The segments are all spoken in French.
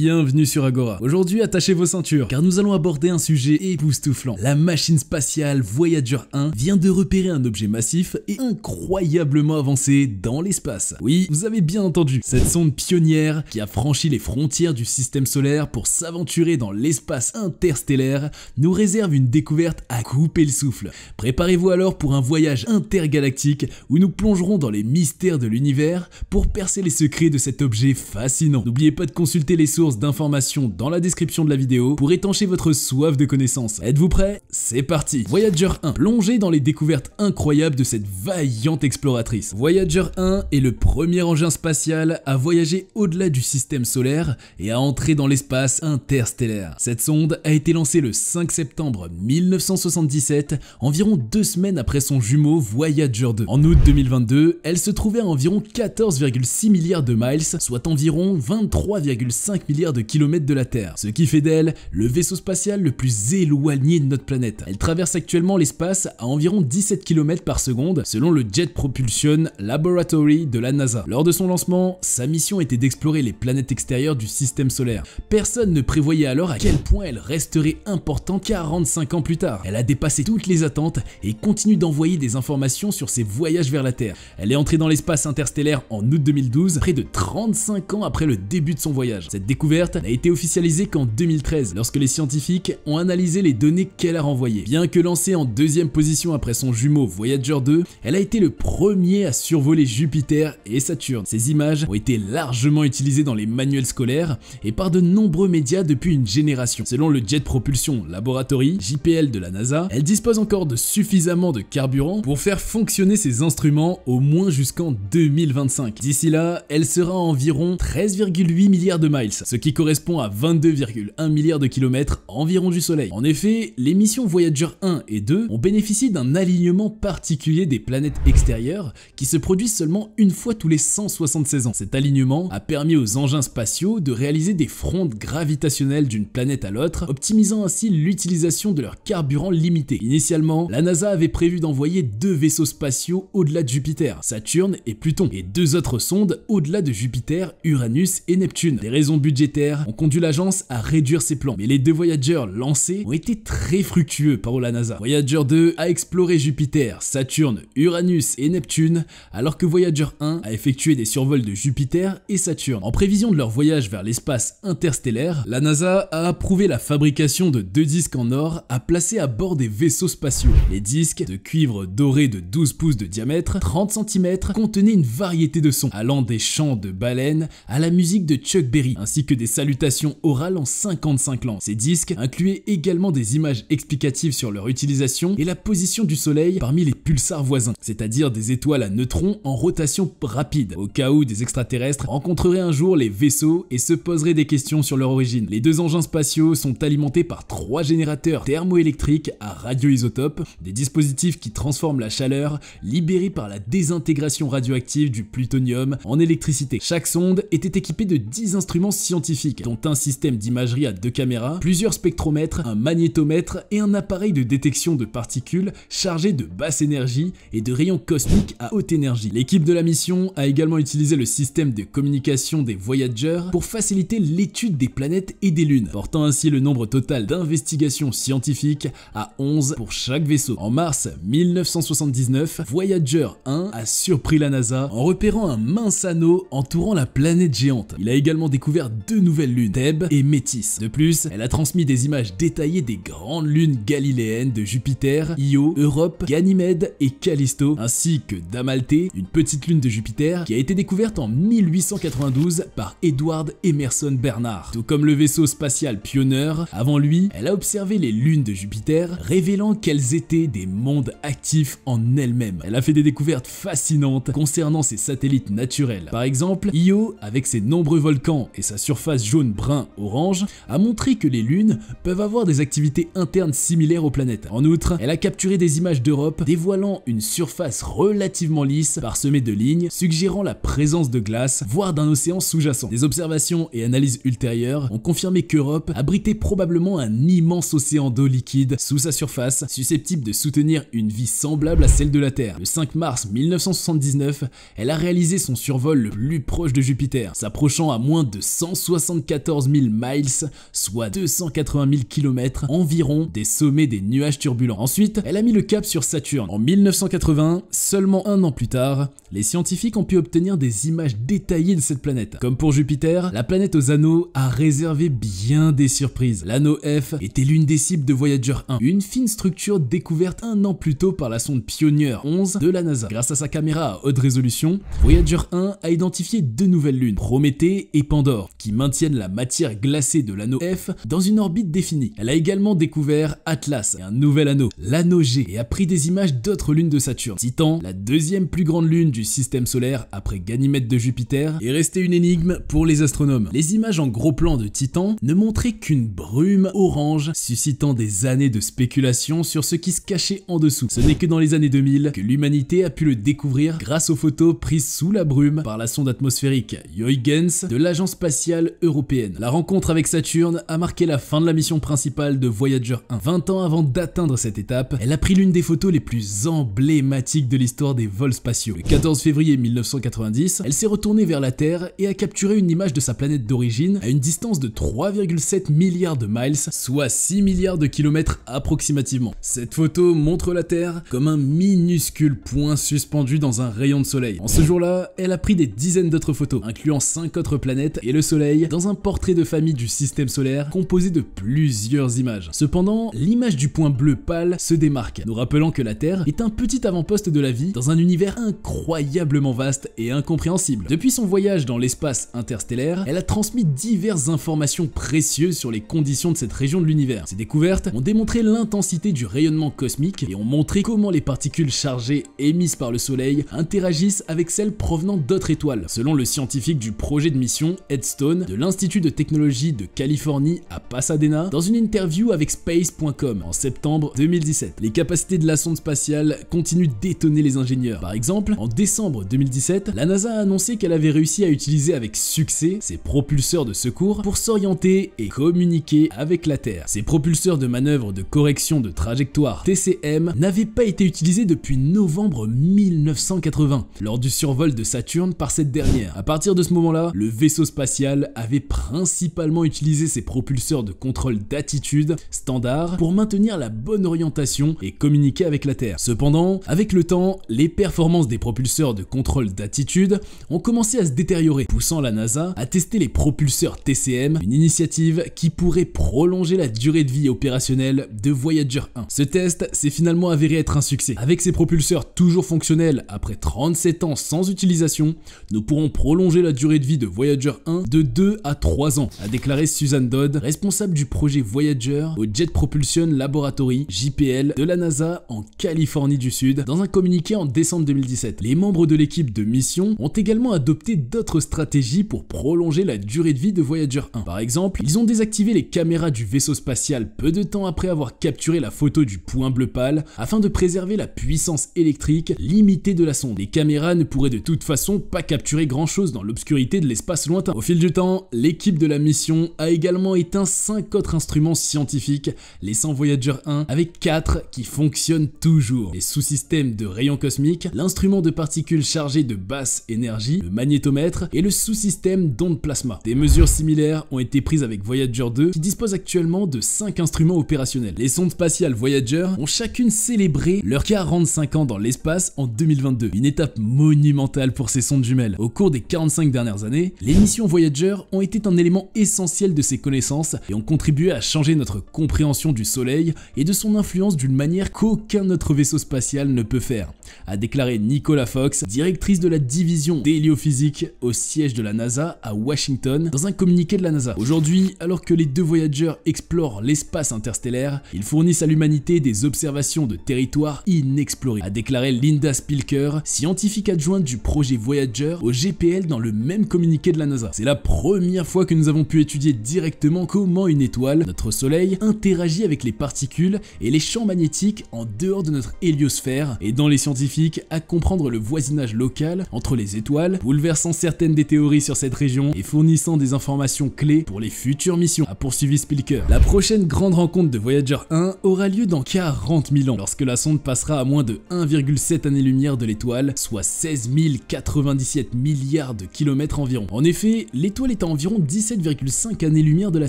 bienvenue sur Agora. Aujourd'hui, attachez vos ceintures, car nous allons aborder un sujet époustouflant. La machine spatiale Voyager 1 vient de repérer un objet massif et incroyablement avancé dans l'espace. Oui, vous avez bien entendu, cette sonde pionnière qui a franchi les frontières du système solaire pour s'aventurer dans l'espace interstellaire nous réserve une découverte à couper le souffle. Préparez-vous alors pour un voyage intergalactique où nous plongerons dans les mystères de l'univers pour percer les secrets de cet objet fascinant. N'oubliez pas de consulter les sources d'informations dans la description de la vidéo pour étancher votre soif de connaissances. Êtes-vous prêt C'est parti Voyager 1, plongez dans les découvertes incroyables de cette vaillante exploratrice. Voyager 1 est le premier engin spatial à voyager au-delà du système solaire et à entrer dans l'espace interstellaire. Cette sonde a été lancée le 5 septembre 1977, environ deux semaines après son jumeau Voyager 2. En août 2022, elle se trouvait à environ 14,6 milliards de miles, soit environ 23,5 milliards de kilomètres de la Terre, ce qui fait d'elle le vaisseau spatial le plus éloigné de notre planète. Elle traverse actuellement l'espace à environ 17 km par seconde selon le Jet Propulsion Laboratory de la NASA. Lors de son lancement, sa mission était d'explorer les planètes extérieures du système solaire. Personne ne prévoyait alors à quel point elle resterait importante 45 ans plus tard. Elle a dépassé toutes les attentes et continue d'envoyer des informations sur ses voyages vers la Terre. Elle est entrée dans l'espace interstellaire en août 2012, près de 35 ans après le début de son voyage. Cette découverte n'a été officialisée qu'en 2013, lorsque les scientifiques ont analysé les données qu'elle a renvoyées. Bien que lancée en deuxième position après son jumeau Voyager 2, elle a été le premier à survoler Jupiter et Saturne. Ces images ont été largement utilisées dans les manuels scolaires et par de nombreux médias depuis une génération. Selon le Jet Propulsion Laboratory, JPL de la NASA, elle dispose encore de suffisamment de carburant pour faire fonctionner ses instruments au moins jusqu'en 2025. D'ici là, elle sera à environ 13,8 milliards de miles, ce qui correspond à 22,1 milliards de kilomètres environ du Soleil. En effet, les missions Voyager 1 et 2 ont bénéficié d'un alignement particulier des planètes extérieures qui se produisent seulement une fois tous les 176 ans. Cet alignement a permis aux engins spatiaux de réaliser des frontes gravitationnelles d'une planète à l'autre, optimisant ainsi l'utilisation de leur carburant limité. Initialement, la NASA avait prévu d'envoyer deux vaisseaux spatiaux au-delà de Jupiter, Saturne et Pluton, et deux autres sondes au-delà de Jupiter, Uranus et Neptune. Des raisons budgétaires ont conduit l'agence à réduire ses plans. Mais les deux voyageurs lancés ont été très fructueux par la NASA. Voyager 2 a exploré Jupiter, Saturne, Uranus et Neptune, alors que Voyager 1 a effectué des survols de Jupiter et Saturne. En prévision de leur voyage vers l'espace interstellaire, la NASA a approuvé la fabrication de deux disques en or à placer à bord des vaisseaux spatiaux. Les disques de cuivre doré de 12 pouces de diamètre, 30 cm, contenaient une variété de sons, allant des chants de baleines à la musique de Chuck Berry, ainsi que des salutations orales en 55 ans. Ces disques incluaient également des images explicatives sur leur utilisation et la position du Soleil parmi les pulsars voisins, c'est-à-dire des étoiles à neutrons en rotation rapide, au cas où des extraterrestres rencontreraient un jour les vaisseaux et se poseraient des questions sur leur origine. Les deux engins spatiaux sont alimentés par trois générateurs thermoélectriques à radioisotopes, des dispositifs qui transforment la chaleur libérée par la désintégration radioactive du plutonium en électricité. Chaque sonde était équipée de 10 instruments scientifiques scientifiques, dont un système d'imagerie à deux caméras, plusieurs spectromètres, un magnétomètre et un appareil de détection de particules chargé de basse énergie et de rayons cosmiques à haute énergie. L'équipe de la mission a également utilisé le système de communication des Voyager pour faciliter l'étude des planètes et des lunes, portant ainsi le nombre total d'investigations scientifiques à 11 pour chaque vaisseau. En mars 1979, Voyager 1 a surpris la NASA en repérant un mince anneau entourant la planète géante. Il a également découvert deux nouvelles lunes, Thèbes et Métis. De plus, elle a transmis des images détaillées des grandes lunes galiléennes de Jupiter, Io, Europe, Ganymède et Callisto, ainsi que d'Amalthée, une petite lune de Jupiter qui a été découverte en 1892 par Edward Emerson Bernard. Tout comme le vaisseau spatial Pioneer, avant lui, elle a observé les lunes de Jupiter, révélant qu'elles étaient des mondes actifs en elles-mêmes. Elle a fait des découvertes fascinantes concernant ses satellites naturels. Par exemple, Io, avec ses nombreux volcans et sa surface surface jaune-brun-orange, a montré que les lunes peuvent avoir des activités internes similaires aux planètes. En outre, elle a capturé des images d'Europe dévoilant une surface relativement lisse parsemée de lignes, suggérant la présence de glace, voire d'un océan sous-jacent. Des observations et analyses ultérieures ont confirmé qu'Europe abritait probablement un immense océan d'eau liquide sous sa surface, susceptible de soutenir une vie semblable à celle de la Terre. Le 5 mars 1979, elle a réalisé son survol le plus proche de Jupiter, s'approchant à moins de 160 74 000 miles, soit 280 000 km environ des sommets des nuages turbulents. Ensuite, elle a mis le cap sur Saturne. En 1980, seulement un an plus tard, les scientifiques ont pu obtenir des images détaillées de cette planète. Comme pour Jupiter, la planète aux anneaux a réservé bien des surprises. L'anneau F était l'une des cibles de Voyager 1, une fine structure découverte un an plus tôt par la sonde Pioneer 11 de la NASA. Grâce à sa caméra à haute résolution, Voyager 1 a identifié deux nouvelles lunes, Prométhée et Pandore, maintiennent la matière glacée de l'anneau F dans une orbite définie. Elle a également découvert Atlas, et un nouvel anneau, l'anneau G, et a pris des images d'autres lunes de Saturne. Titan, la deuxième plus grande lune du système solaire après Ganymède de Jupiter, est restée une énigme pour les astronomes. Les images en gros plan de Titan ne montraient qu'une brume orange, suscitant des années de spéculation sur ce qui se cachait en dessous. Ce n'est que dans les années 2000 que l'humanité a pu le découvrir grâce aux photos prises sous la brume par la sonde atmosphérique Huygens de l'agence spatiale européenne. La rencontre avec Saturne a marqué la fin de la mission principale de Voyager 1. 20 ans avant d'atteindre cette étape, elle a pris l'une des photos les plus emblématiques de l'histoire des vols spatiaux. Le 14 février 1990, elle s'est retournée vers la Terre et a capturé une image de sa planète d'origine à une distance de 3,7 milliards de miles, soit 6 milliards de kilomètres approximativement. Cette photo montre la Terre comme un minuscule point suspendu dans un rayon de soleil. En ce jour-là, elle a pris des dizaines d'autres photos, incluant 5 autres planètes et le soleil dans un portrait de famille du système solaire composé de plusieurs images. Cependant, l'image du point bleu pâle se démarque, nous rappelant que la Terre est un petit avant-poste de la vie dans un univers incroyablement vaste et incompréhensible. Depuis son voyage dans l'espace interstellaire, elle a transmis diverses informations précieuses sur les conditions de cette région de l'univers. Ses découvertes ont démontré l'intensité du rayonnement cosmique et ont montré comment les particules chargées émises par le Soleil interagissent avec celles provenant d'autres étoiles. Selon le scientifique du projet de mission, Headstone, de l'Institut de technologie de Californie à Pasadena dans une interview avec Space.com en septembre 2017. Les capacités de la sonde spatiale continuent d'étonner les ingénieurs. Par exemple, en décembre 2017, la NASA a annoncé qu'elle avait réussi à utiliser avec succès ses propulseurs de secours pour s'orienter et communiquer avec la Terre. Ces propulseurs de manœuvre de correction de trajectoire TCM n'avaient pas été utilisés depuis novembre 1980 lors du survol de Saturne par cette dernière. À partir de ce moment-là, le vaisseau spatial avait principalement utilisé ses propulseurs de contrôle d'attitude standard pour maintenir la bonne orientation et communiquer avec la Terre. Cependant, avec le temps, les performances des propulseurs de contrôle d'attitude ont commencé à se détériorer, poussant la NASA à tester les propulseurs TCM, une initiative qui pourrait prolonger la durée de vie opérationnelle de Voyager 1. Ce test s'est finalement avéré être un succès. Avec ces propulseurs toujours fonctionnels après 37 ans sans utilisation, nous pourrons prolonger la durée de vie de Voyager 1 de à 3 ans, a déclaré Susan Dodd, responsable du projet Voyager au Jet Propulsion Laboratory, JPL, de la NASA en Californie du Sud, dans un communiqué en décembre 2017. Les membres de l'équipe de mission ont également adopté d'autres stratégies pour prolonger la durée de vie de Voyager 1. Par exemple, ils ont désactivé les caméras du vaisseau spatial peu de temps après avoir capturé la photo du point bleu pâle afin de préserver la puissance électrique limitée de la sonde. Les caméras ne pourraient de toute façon pas capturer grand chose dans l'obscurité de l'espace lointain. Au fil du temps, l'équipe de la mission a également éteint 5 autres instruments scientifiques, laissant Voyager 1 avec 4 qui fonctionnent toujours. Les sous-systèmes de rayons cosmiques, l'instrument de particules chargées de basse énergie, le magnétomètre et le sous-système d'ondes plasma. Des mesures similaires ont été prises avec Voyager 2 qui dispose actuellement de 5 instruments opérationnels. Les sondes spatiales Voyager ont chacune célébré leurs 45 ans dans l'espace en 2022. Une étape monumentale pour ces sondes jumelles. Au cours des 45 dernières années, les missions Voyager ont été un élément essentiel de ces connaissances et ont contribué à changer notre compréhension du Soleil et de son influence d'une manière qu'aucun autre vaisseau spatial ne peut faire, a déclaré Nicola Fox, directrice de la division d'héliophysique au siège de la NASA à Washington, dans un communiqué de la NASA. Aujourd'hui, alors que les deux voyageurs explorent l'espace interstellaire, ils fournissent à l'humanité des observations de territoires inexplorés, a déclaré Linda Spilker, scientifique adjointe du projet Voyager au GPL dans le même communiqué de la NASA. C'est la première fois que nous avons pu étudier directement comment une étoile, notre soleil, interagit avec les particules et les champs magnétiques en dehors de notre héliosphère, aidant les scientifiques à comprendre le voisinage local entre les étoiles, bouleversant certaines des théories sur cette région et fournissant des informations clés pour les futures missions, a poursuivi Spilker. La prochaine grande rencontre de Voyager 1 aura lieu dans 40 000 ans, lorsque la sonde passera à moins de 1,7 années-lumière de l'étoile, soit 16 097 milliards de kilomètres environ. En effet, l'étoile est à environ 17,5 années-lumière de la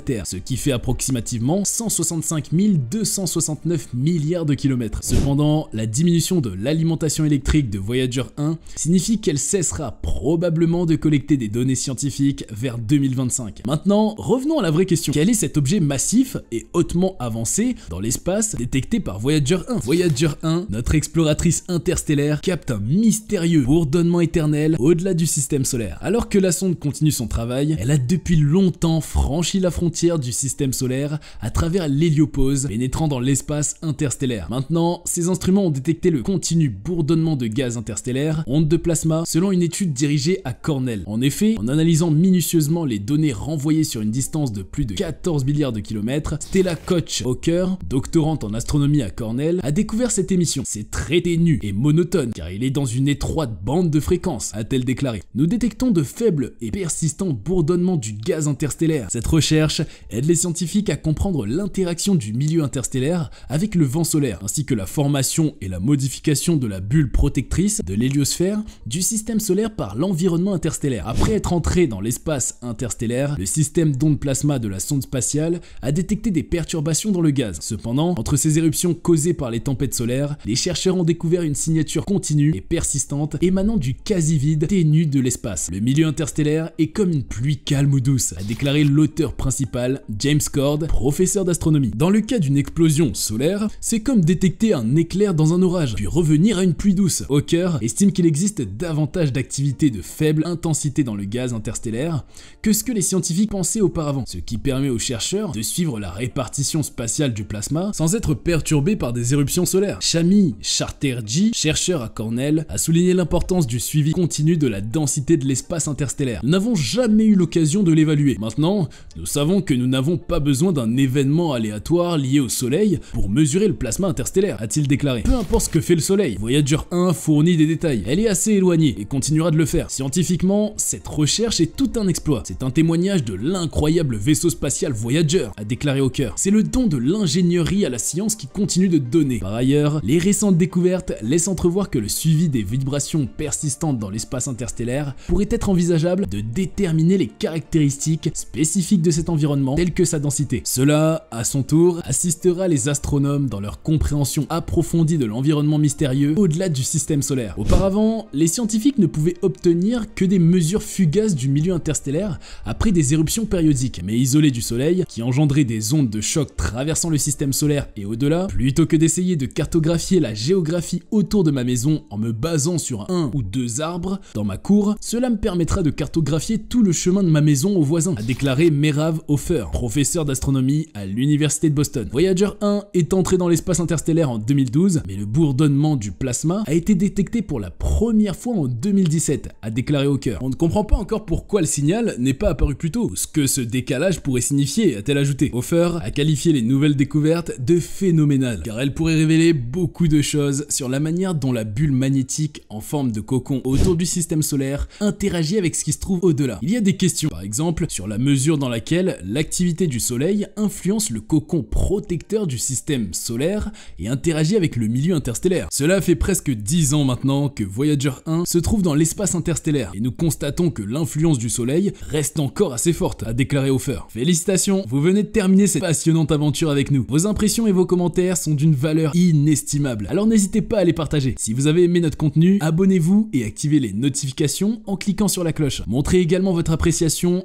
Terre, ce qui fait approximativement 165 269 milliards de kilomètres. Cependant, la diminution de l'alimentation électrique de Voyager 1 signifie qu'elle cessera probablement de collecter des données scientifiques vers 2025. Maintenant, revenons à la vraie question. Quel est cet objet massif et hautement avancé dans l'espace détecté par Voyager 1 Voyager 1, notre exploratrice interstellaire, capte un mystérieux bourdonnement éternel au-delà du système solaire. Alors que la sonde continue son travail, elle a depuis longtemps franchi la frontière du système solaire à travers l'héliopause, pénétrant dans l'espace interstellaire. Maintenant, ces instruments ont détecté le continu bourdonnement de gaz interstellaire, ondes de plasma, selon une étude dirigée à Cornell. En effet, en analysant minutieusement les données renvoyées sur une distance de plus de 14 milliards de kilomètres, Stella Koch Hawker, doctorante en astronomie à Cornell, a découvert cette émission. C'est très ténu et monotone, car il est dans une étroite bande de fréquences, a-t-elle déclaré. Nous détectons de faibles et persistants bourdonnements du gaz interstellaire. Cette recherche aide les scientifiques à comprendre l'interaction du milieu interstellaire avec le vent solaire, ainsi que la formation et la modification de la bulle protectrice de l'héliosphère du système solaire par l'environnement interstellaire. Après être entré dans l'espace interstellaire, le système d'ondes plasma de la sonde spatiale a détecté des perturbations dans le gaz. Cependant, entre ces éruptions causées par les tempêtes solaires, les chercheurs ont découvert une signature continue et persistante émanant du quasi-vide ténu de l'espace. Le milieu interstellaire est comme une pluie calme ou douce, a déclaré l'auteur principal, James Cord, professeur d'astronomie. Dans le cas d'une explosion solaire, c'est comme détecter un éclair dans un orage, puis revenir à une pluie douce. Hawker estime qu'il existe davantage d'activités de faible intensité dans le gaz interstellaire que ce que les scientifiques pensaient auparavant, ce qui permet aux chercheurs de suivre la répartition spatiale du plasma sans être perturbés par des éruptions solaires. Shami Charterji, chercheur à Cornell, a souligné l'importance du suivi continu de la densité de l'espace interstellaire. Nous n'avons jamais eu l'occasion de l'évaluer. Maintenant, nous savons que nous n'avons pas besoin d'un événement aléatoire lié au Soleil pour mesurer le plasma interstellaire, a-t-il déclaré. Peu importe ce que fait le Soleil, Voyager 1 fournit des détails. Elle est assez éloignée et continuera de le faire. Scientifiquement, cette recherche est tout un exploit. C'est un témoignage de l'incroyable vaisseau spatial Voyager, a déclaré Hawker. C'est le don de l'ingénierie à la science qui continue de donner. Par ailleurs, les récentes découvertes laissent entrevoir que le suivi des vibrations persistantes dans l'espace interstellaire pourrait être envisageable de déterminer les caractéristiques spécifiques de cet environnement, telles que sa densité. Cela, à son tour, assistera les astronomes dans leur compréhension approfondie de l'environnement mystérieux au-delà du système solaire. Auparavant, les scientifiques ne pouvaient obtenir que des mesures fugaces du milieu interstellaire après des éruptions périodiques, mais isolées du Soleil, qui engendraient des ondes de choc traversant le système solaire et au-delà, plutôt que d'essayer de cartographier la géographie autour de ma maison en me basant sur un ou deux arbres dans ma cour, cela me permettra de cartographier tout le chemin de ma maison au voisin », a déclaré Merav Hofer, professeur d'astronomie à l'université de Boston. Voyager 1 est entré dans l'espace interstellaire en 2012, mais le bourdonnement du plasma a été détecté pour la première fois en 2017, a déclaré Hawker. On ne comprend pas encore pourquoi le signal n'est pas apparu plus tôt, ce que ce décalage pourrait signifier, a-t-elle ajouté. Hofer a qualifié les nouvelles découvertes de phénoménales, car elles pourraient révéler beaucoup de choses sur la manière dont la bulle magnétique en forme de cocon autour du système solaire interagit avec ce qui se trouve au-delà. Il y des par exemple sur la mesure dans laquelle l'activité du Soleil influence le cocon protecteur du système solaire et interagit avec le milieu interstellaire. Cela fait presque 10 ans maintenant que Voyager 1 se trouve dans l'espace interstellaire et nous constatons que l'influence du Soleil reste encore assez forte, a déclaré Hofer. Félicitations, vous venez de terminer cette passionnante aventure avec nous. Vos impressions et vos commentaires sont d'une valeur inestimable, alors n'hésitez pas à les partager. Si vous avez aimé notre contenu, abonnez-vous et activez les notifications en cliquant sur la cloche. Montrez également votre appréciation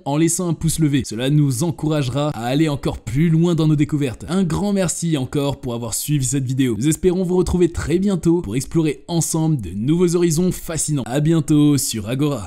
en laissant un pouce levé. Cela nous encouragera à aller encore plus loin dans nos découvertes. Un grand merci encore pour avoir suivi cette vidéo. Nous espérons vous retrouver très bientôt pour explorer ensemble de nouveaux horizons fascinants. A bientôt sur Agora.